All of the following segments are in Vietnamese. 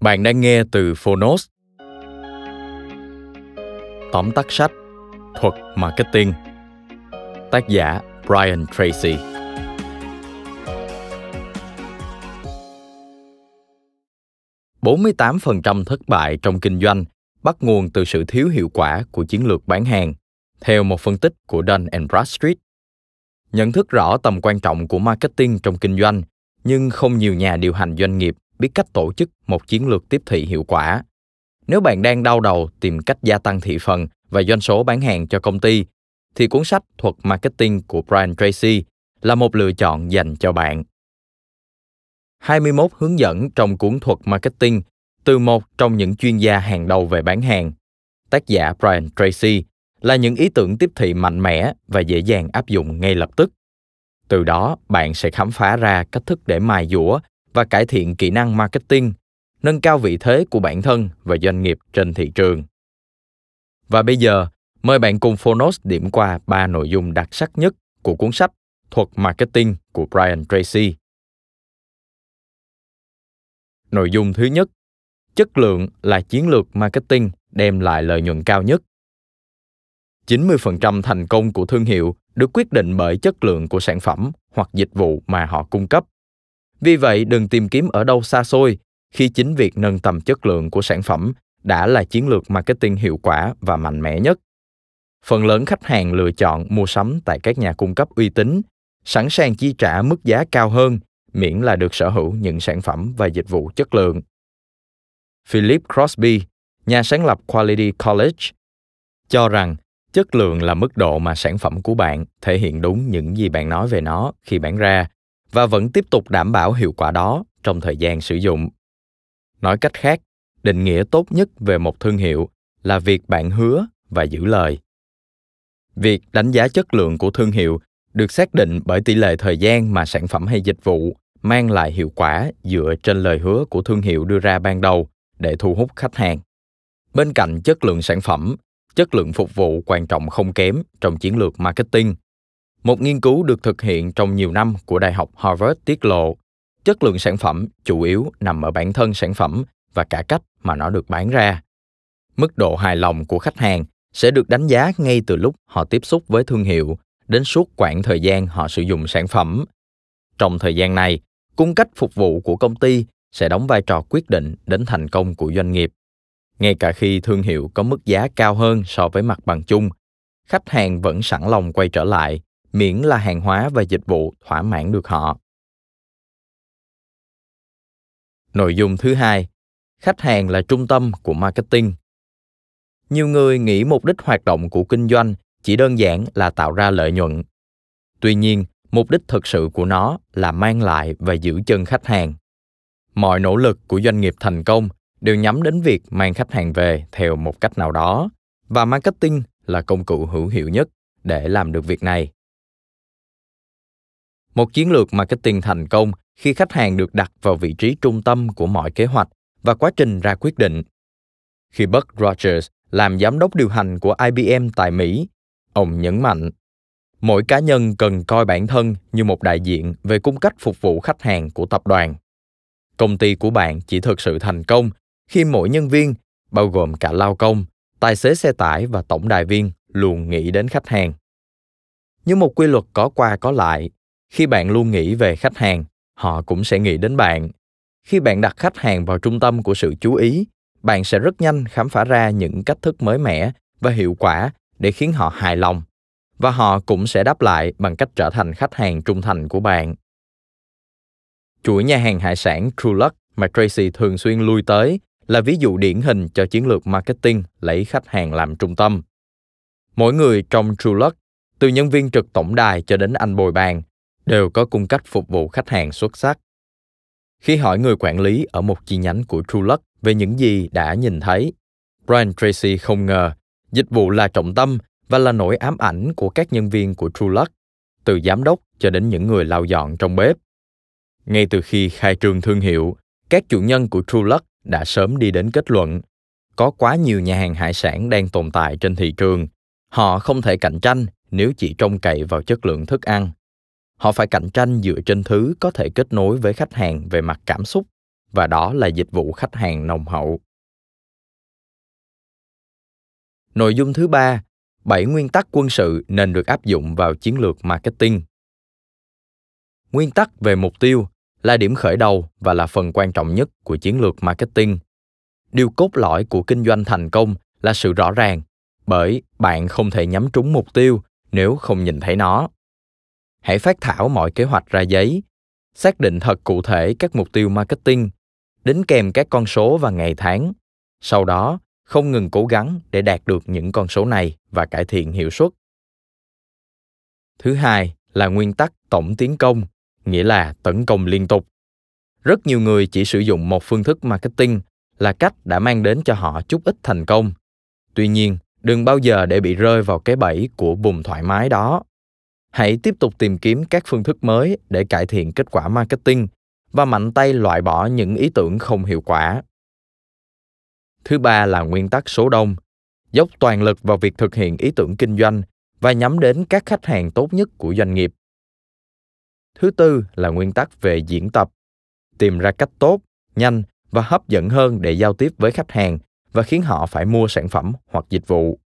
Bạn đang nghe từ Phonos. Tóm tắt sách Thuật Marketing Tác giả Brian Tracy trăm thất bại trong kinh doanh bắt nguồn từ sự thiếu hiệu quả của chiến lược bán hàng, theo một phân tích của Dun and Bradstreet. Nhận thức rõ tầm quan trọng của marketing trong kinh doanh, nhưng không nhiều nhà điều hành doanh nghiệp biết cách tổ chức một chiến lược tiếp thị hiệu quả. Nếu bạn đang đau đầu tìm cách gia tăng thị phần và doanh số bán hàng cho công ty, thì cuốn sách Thuật Marketing của Brian Tracy là một lựa chọn dành cho bạn. 21 hướng dẫn trong cuốn Thuật Marketing từ một trong những chuyên gia hàng đầu về bán hàng, tác giả Brian Tracy, là những ý tưởng tiếp thị mạnh mẽ và dễ dàng áp dụng ngay lập tức. Từ đó, bạn sẽ khám phá ra cách thức để mài dũa và cải thiện kỹ năng marketing, nâng cao vị thế của bản thân và doanh nghiệp trên thị trường. Và bây giờ, mời bạn cùng Phonos điểm qua ba nội dung đặc sắc nhất của cuốn sách Thuật Marketing của Brian Tracy. Nội dung thứ nhất, chất lượng là chiến lược marketing đem lại lợi nhuận cao nhất. 90% thành công của thương hiệu được quyết định bởi chất lượng của sản phẩm hoặc dịch vụ mà họ cung cấp. Vì vậy, đừng tìm kiếm ở đâu xa xôi khi chính việc nâng tầm chất lượng của sản phẩm đã là chiến lược marketing hiệu quả và mạnh mẽ nhất. Phần lớn khách hàng lựa chọn mua sắm tại các nhà cung cấp uy tín, sẵn sàng chi trả mức giá cao hơn miễn là được sở hữu những sản phẩm và dịch vụ chất lượng. Philip Crosby, nhà sáng lập Quality College, cho rằng chất lượng là mức độ mà sản phẩm của bạn thể hiện đúng những gì bạn nói về nó khi bán ra và vẫn tiếp tục đảm bảo hiệu quả đó trong thời gian sử dụng nói cách khác định nghĩa tốt nhất về một thương hiệu là việc bạn hứa và giữ lời việc đánh giá chất lượng của thương hiệu được xác định bởi tỷ lệ thời gian mà sản phẩm hay dịch vụ mang lại hiệu quả dựa trên lời hứa của thương hiệu đưa ra ban đầu để thu hút khách hàng bên cạnh chất lượng sản phẩm chất lượng phục vụ quan trọng không kém trong chiến lược marketing một nghiên cứu được thực hiện trong nhiều năm của Đại học Harvard tiết lộ, chất lượng sản phẩm chủ yếu nằm ở bản thân sản phẩm và cả cách mà nó được bán ra. Mức độ hài lòng của khách hàng sẽ được đánh giá ngay từ lúc họ tiếp xúc với thương hiệu đến suốt quãng thời gian họ sử dụng sản phẩm. Trong thời gian này, cung cách phục vụ của công ty sẽ đóng vai trò quyết định đến thành công của doanh nghiệp. Ngay cả khi thương hiệu có mức giá cao hơn so với mặt bằng chung, khách hàng vẫn sẵn lòng quay trở lại miễn là hàng hóa và dịch vụ thỏa mãn được họ nội dung thứ hai khách hàng là trung tâm của marketing nhiều người nghĩ mục đích hoạt động của kinh doanh chỉ đơn giản là tạo ra lợi nhuận tuy nhiên mục đích thực sự của nó là mang lại và giữ chân khách hàng mọi nỗ lực của doanh nghiệp thành công đều nhắm đến việc mang khách hàng về theo một cách nào đó và marketing là công cụ hữu hiệu nhất để làm được việc này một chiến lược marketing thành công khi khách hàng được đặt vào vị trí trung tâm của mọi kế hoạch và quá trình ra quyết định. Khi Buck Rogers làm giám đốc điều hành của IBM tại Mỹ, ông nhấn mạnh mỗi cá nhân cần coi bản thân như một đại diện về cung cách phục vụ khách hàng của tập đoàn. Công ty của bạn chỉ thực sự thành công khi mỗi nhân viên, bao gồm cả lao công, tài xế xe tải và tổng đài viên luôn nghĩ đến khách hàng. Như một quy luật có qua có lại, khi bạn luôn nghĩ về khách hàng họ cũng sẽ nghĩ đến bạn khi bạn đặt khách hàng vào trung tâm của sự chú ý bạn sẽ rất nhanh khám phá ra những cách thức mới mẻ và hiệu quả để khiến họ hài lòng và họ cũng sẽ đáp lại bằng cách trở thành khách hàng trung thành của bạn chuỗi nhà hàng hải sản True mà Tracy thường xuyên lui tới là ví dụ điển hình cho chiến lược marketing lấy khách hàng làm trung tâm. Mỗi người trong True từ nhân viên trực tổng đài cho đến anh bồi bàn, đều có cung cách phục vụ khách hàng xuất sắc. Khi hỏi người quản lý ở một chi nhánh của TrueLuck về những gì đã nhìn thấy, Brian Tracy không ngờ dịch vụ là trọng tâm và là nỗi ám ảnh của các nhân viên của TrueLuck, từ giám đốc cho đến những người lao dọn trong bếp. Ngay từ khi khai trương thương hiệu, các chủ nhân của TrueLuck đã sớm đi đến kết luận có quá nhiều nhà hàng hải sản đang tồn tại trên thị trường. Họ không thể cạnh tranh nếu chỉ trông cậy vào chất lượng thức ăn họ phải cạnh tranh dựa trên thứ có thể kết nối với khách hàng về mặt cảm xúc và đó là dịch vụ khách hàng nồng hậu nội dung thứ ba bảy nguyên tắc quân sự nên được áp dụng vào chiến lược marketing nguyên tắc về mục tiêu là điểm khởi đầu và là phần quan trọng nhất của chiến lược marketing điều cốt lõi của kinh doanh thành công là sự rõ ràng bởi bạn không thể nhắm trúng mục tiêu nếu không nhìn thấy nó hãy phát thảo mọi kế hoạch ra giấy xác định thật cụ thể các mục tiêu marketing đính kèm các con số và ngày tháng sau đó không ngừng cố gắng để đạt được những con số này và cải thiện hiệu suất thứ hai là nguyên tắc tổng tiến công nghĩa là tấn công liên tục rất nhiều người chỉ sử dụng một phương thức marketing là cách đã mang đến cho họ chút ít thành công tuy nhiên đừng bao giờ để bị rơi vào cái bẫy của bùm thoải mái đó hãy tiếp tục tìm kiếm các phương thức mới để cải thiện kết quả marketing và mạnh tay loại bỏ những ý tưởng không hiệu quả thứ ba là nguyên tắc số đông dốc toàn lực vào việc thực hiện ý tưởng kinh doanh và nhắm đến các khách hàng tốt nhất của doanh nghiệp thứ tư là nguyên tắc về diễn tập tìm ra cách tốt nhanh và hấp dẫn hơn để giao tiếp với khách hàng và khiến họ phải mua sản phẩm hoặc dịch vụ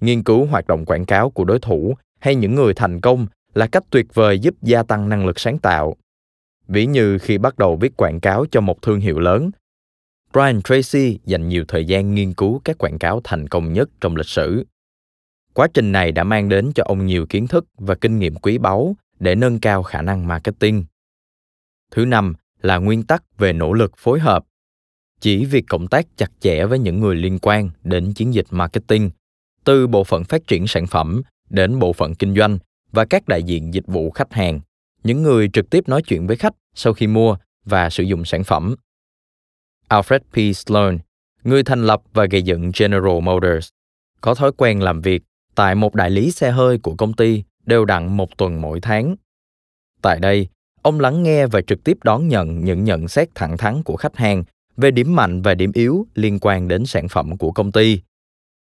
nghiên cứu hoạt động quảng cáo của đối thủ hay những người thành công là cách tuyệt vời giúp gia tăng năng lực sáng tạo. Ví như khi bắt đầu viết quảng cáo cho một thương hiệu lớn, Brian Tracy dành nhiều thời gian nghiên cứu các quảng cáo thành công nhất trong lịch sử. Quá trình này đã mang đến cho ông nhiều kiến thức và kinh nghiệm quý báu để nâng cao khả năng marketing. Thứ năm là nguyên tắc về nỗ lực phối hợp. Chỉ việc cộng tác chặt chẽ với những người liên quan đến chiến dịch marketing, từ bộ phận phát triển sản phẩm đến bộ phận kinh doanh và các đại diện dịch vụ khách hàng, những người trực tiếp nói chuyện với khách sau khi mua và sử dụng sản phẩm. Alfred P. Sloan, người thành lập và gây dựng General Motors, có thói quen làm việc tại một đại lý xe hơi của công ty đều đặn một tuần mỗi tháng. Tại đây, ông lắng nghe và trực tiếp đón nhận những nhận xét thẳng thắn của khách hàng về điểm mạnh và điểm yếu liên quan đến sản phẩm của công ty.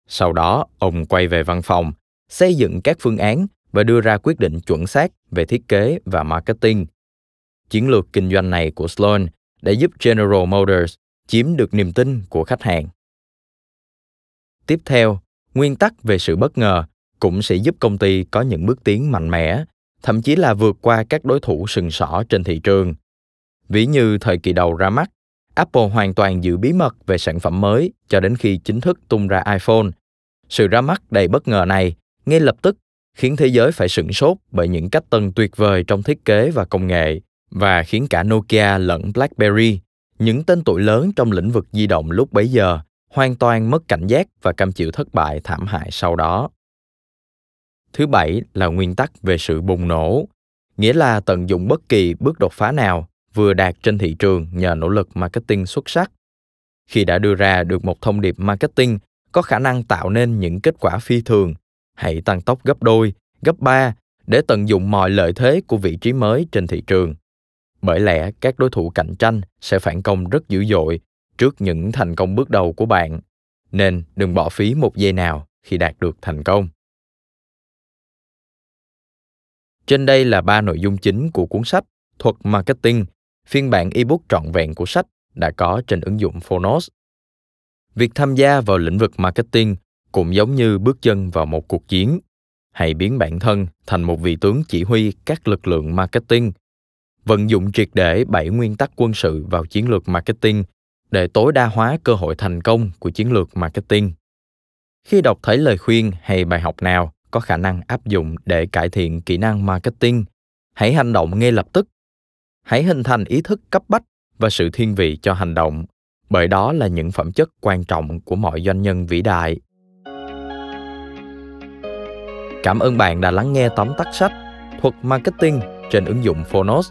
Sau đó, ông quay về văn phòng xây dựng các phương án và đưa ra quyết định chuẩn xác về thiết kế và marketing. Chiến lược kinh doanh này của Sloan đã giúp General Motors chiếm được niềm tin của khách hàng. Tiếp theo, nguyên tắc về sự bất ngờ cũng sẽ giúp công ty có những bước tiến mạnh mẽ, thậm chí là vượt qua các đối thủ sừng sỏ trên thị trường. Ví như thời kỳ đầu ra mắt, Apple hoàn toàn giữ bí mật về sản phẩm mới cho đến khi chính thức tung ra iPhone. Sự ra mắt đầy bất ngờ này ngay lập tức khiến thế giới phải sửng sốt bởi những cách tân tuyệt vời trong thiết kế và công nghệ và khiến cả Nokia lẫn BlackBerry, những tên tuổi lớn trong lĩnh vực di động lúc bấy giờ, hoàn toàn mất cảnh giác và cam chịu thất bại thảm hại sau đó. Thứ bảy là nguyên tắc về sự bùng nổ, nghĩa là tận dụng bất kỳ bước đột phá nào vừa đạt trên thị trường nhờ nỗ lực marketing xuất sắc. Khi đã đưa ra được một thông điệp marketing có khả năng tạo nên những kết quả phi thường hãy tăng tốc gấp đôi, gấp ba để tận dụng mọi lợi thế của vị trí mới trên thị trường. Bởi lẽ các đối thủ cạnh tranh sẽ phản công rất dữ dội trước những thành công bước đầu của bạn, nên đừng bỏ phí một giây nào khi đạt được thành công. Trên đây là ba nội dung chính của cuốn sách Thuật Marketing, phiên bản ebook trọn vẹn của sách đã có trên ứng dụng Phonos. Việc tham gia vào lĩnh vực marketing cũng giống như bước chân vào một cuộc chiến hãy biến bản thân thành một vị tướng chỉ huy các lực lượng marketing vận dụng triệt để bảy nguyên tắc quân sự vào chiến lược marketing để tối đa hóa cơ hội thành công của chiến lược marketing khi đọc thấy lời khuyên hay bài học nào có khả năng áp dụng để cải thiện kỹ năng marketing hãy hành động ngay lập tức hãy hình thành ý thức cấp bách và sự thiên vị cho hành động bởi đó là những phẩm chất quan trọng của mọi doanh nhân vĩ đại Cảm ơn bạn đã lắng nghe tóm tắt sách Thuật Marketing trên ứng dụng Phonos.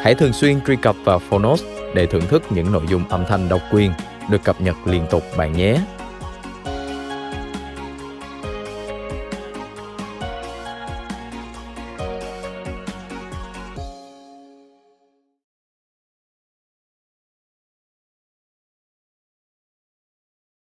Hãy thường xuyên truy cập vào Phonos để thưởng thức những nội dung âm thanh độc quyền được cập nhật liên tục bạn nhé.